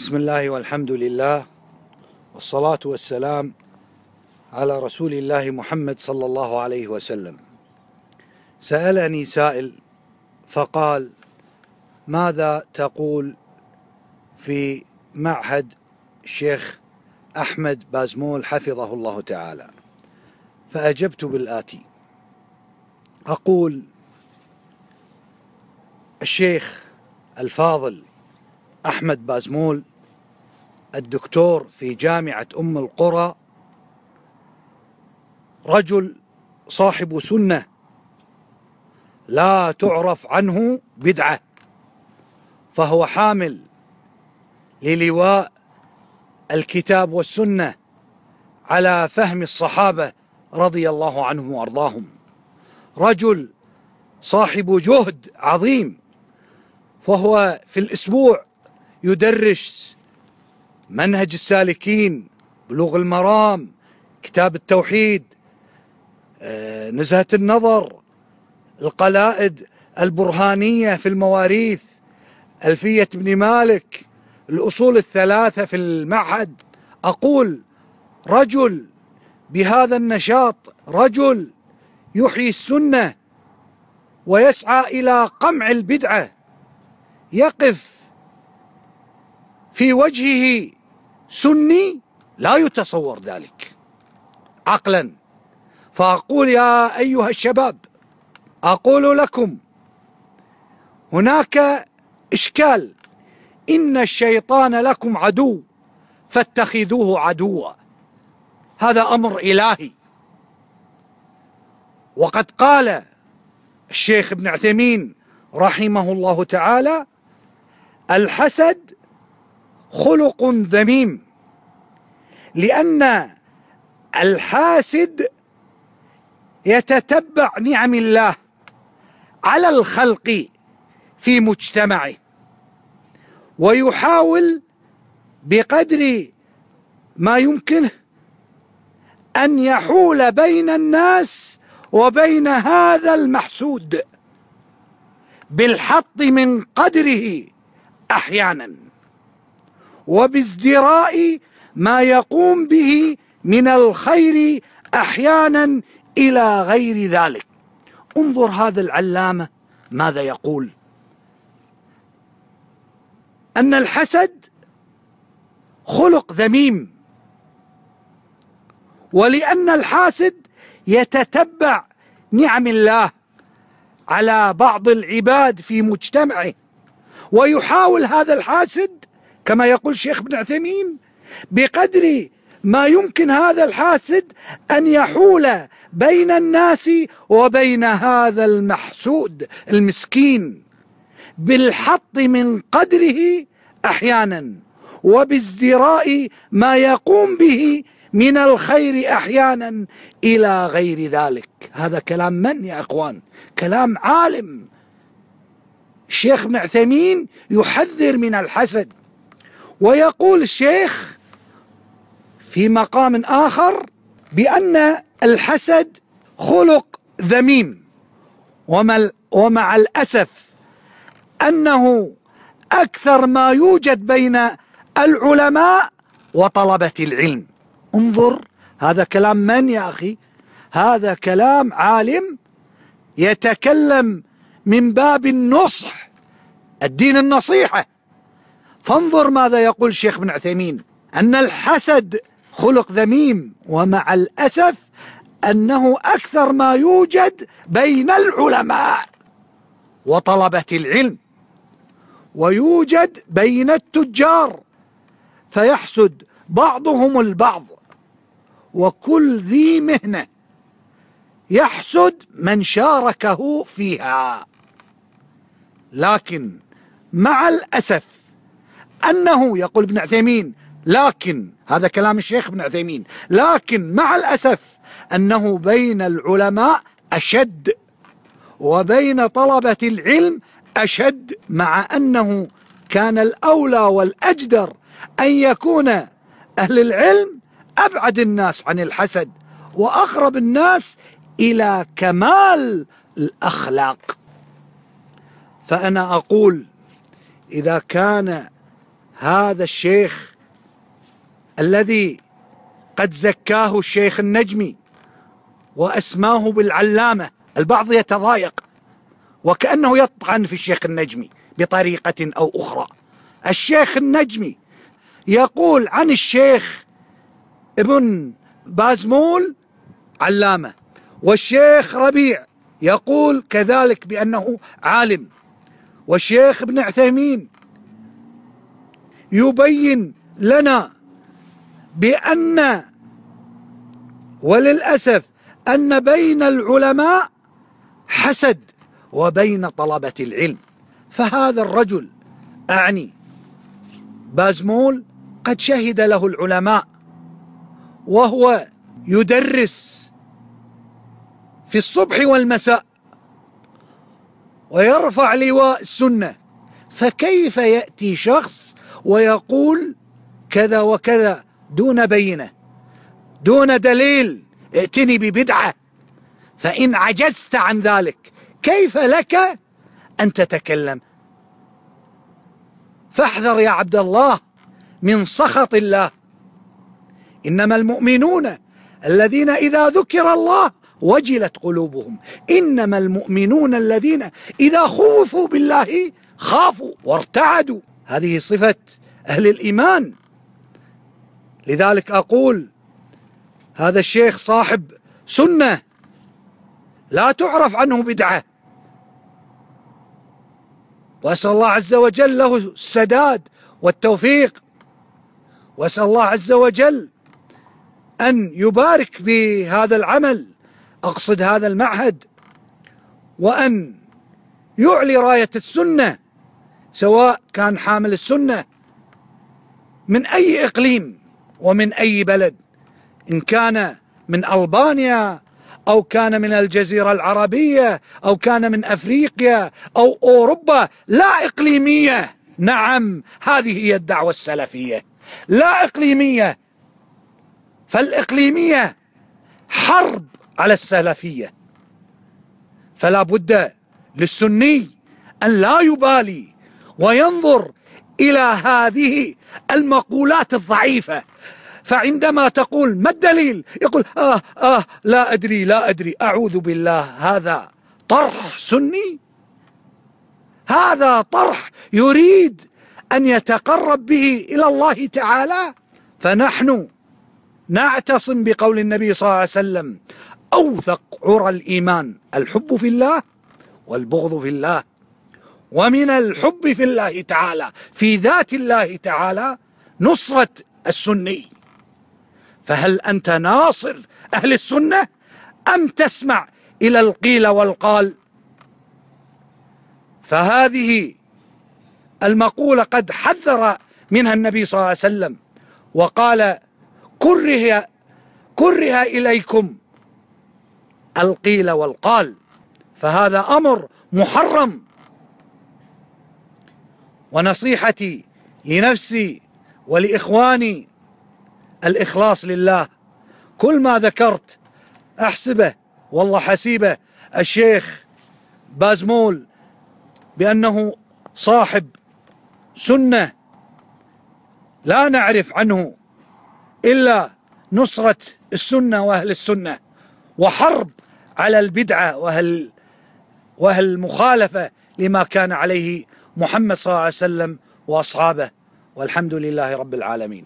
بسم الله والحمد لله والصلاة والسلام على رسول الله محمد صلى الله عليه وسلم سألني سائل فقال ماذا تقول في معهد الشيخ أحمد بازمول حفظه الله تعالى فأجبت بالآتي أقول الشيخ الفاضل أحمد بازمول الدكتور في جامعة أم القرى رجل صاحب سنة لا تعرف عنه بدعة فهو حامل للواء الكتاب والسنة على فهم الصحابة رضي الله عنهم وأرضاهم رجل صاحب جهد عظيم فهو في الأسبوع يدرس منهج السالكين بلوغ المرام كتاب التوحيد آه، نزهة النظر القلائد البرهانية في المواريث ألفية ابن مالك الأصول الثلاثة في المعهد أقول رجل بهذا النشاط رجل يحيي السنة ويسعى إلى قمع البدعة يقف في وجهه سني لا يتصور ذلك عقلا فأقول يا أيها الشباب أقول لكم هناك إشكال إن الشيطان لكم عدو فاتخذوه عدوا هذا أمر إلهي وقد قال الشيخ ابن عثيمين رحمه الله تعالى الحسد خلق ذميم لأن الحاسد يتتبع نعم الله على الخلق في مجتمعه ويحاول بقدر ما يمكنه أن يحول بين الناس وبين هذا المحسود بالحط من قدره أحياناً وبازدراء ما يقوم به من الخير احيانا الى غير ذلك انظر هذا العلامه ماذا يقول ان الحسد خلق ذميم ولان الحاسد يتتبع نعم الله على بعض العباد في مجتمعه ويحاول هذا الحاسد كما يقول شيخ ابن عثيمين بقدر ما يمكن هذا الحاسد أن يحول بين الناس وبين هذا المحسود المسكين بالحط من قدره أحيانا وبازدراء ما يقوم به من الخير أحيانا إلى غير ذلك هذا كلام من يا أخوان كلام عالم شيخ ابن عثيمين يحذر من الحسد ويقول الشيخ في مقام آخر بأن الحسد خلق ذميم ومع الأسف أنه أكثر ما يوجد بين العلماء وطلبة العلم انظر هذا كلام من يا أخي هذا كلام عالم يتكلم من باب النصح الدين النصيحه فانظر ماذا يقول الشيخ بن عثيمين أن الحسد خلق ذميم ومع الأسف أنه أكثر ما يوجد بين العلماء وطلبة العلم ويوجد بين التجار فيحسد بعضهم البعض وكل ذي مهنة يحسد من شاركه فيها لكن مع الأسف أنه يقول ابن عثيمين لكن هذا كلام الشيخ ابن عثيمين لكن مع الأسف أنه بين العلماء أشد وبين طلبة العلم أشد مع أنه كان الأولى والأجدر أن يكون أهل العلم أبعد الناس عن الحسد وأقرب الناس إلى كمال الأخلاق فأنا أقول إذا كان هذا الشيخ الذي قد زكاه الشيخ النجمي واسماه بالعلامه البعض يتضايق وكانه يطعن في الشيخ النجمي بطريقه او اخرى الشيخ النجمي يقول عن الشيخ ابن بازمول علامه والشيخ ربيع يقول كذلك بانه عالم والشيخ ابن عثيمين يبين لنا بأن وللأسف أن بين العلماء حسد وبين طلبة العلم فهذا الرجل أعني بازمول قد شهد له العلماء وهو يدرس في الصبح والمساء ويرفع لواء السنة فكيف يأتي شخص ويقول كذا وكذا دون بينة دون دليل ائتني ببدعة فإن عجزت عن ذلك كيف لك أن تتكلم فاحذر يا عبد الله من سخط الله إنما المؤمنون الذين إذا ذكر الله وجلت قلوبهم إنما المؤمنون الذين إذا خوفوا بالله خافوا وارتعدوا هذه صفة أهل الإيمان لذلك أقول هذا الشيخ صاحب سنة لا تعرف عنه بدعة وأسأل الله عز وجل له السداد والتوفيق وأسأل الله عز وجل أن يبارك بهذا العمل أقصد هذا المعهد وأن يعلي راية السنة سواء كان حامل السنة من أي إقليم ومن أي بلد إن كان من ألبانيا أو كان من الجزيرة العربية أو كان من أفريقيا أو أوروبا لا إقليمية نعم هذه هي الدعوة السلفية لا إقليمية فالإقليمية حرب على السلفية فلا بد للسني أن لا يبالي وينظر إلى هذه المقولات الضعيفة فعندما تقول ما الدليل يقول آه آه لا أدري لا أدري أعوذ بالله هذا طرح سني هذا طرح يريد أن يتقرب به إلى الله تعالى فنحن نعتصم بقول النبي صلى الله عليه وسلم أوثق عرى الإيمان الحب في الله والبغض في الله ومن الحب في الله تعالى في ذات الله تعالى نصرة السني فهل أنت ناصر أهل السنة أم تسمع إلى القيل والقال فهذه المقولة قد حذر منها النبي صلى الله عليه وسلم وقال كره كره إليكم القيل والقال فهذا أمر محرم ونصيحتي لنفسي ولإخواني الإخلاص لله كل ما ذكرت أحسبه والله حسيبه الشيخ بازمول بأنه صاحب سنة لا نعرف عنه إلا نصرة السنة وأهل السنة وحرب على البدعة وأهل, وأهل المخالفة لما كان عليه محمد صلى الله عليه وسلم واصحابه والحمد لله رب العالمين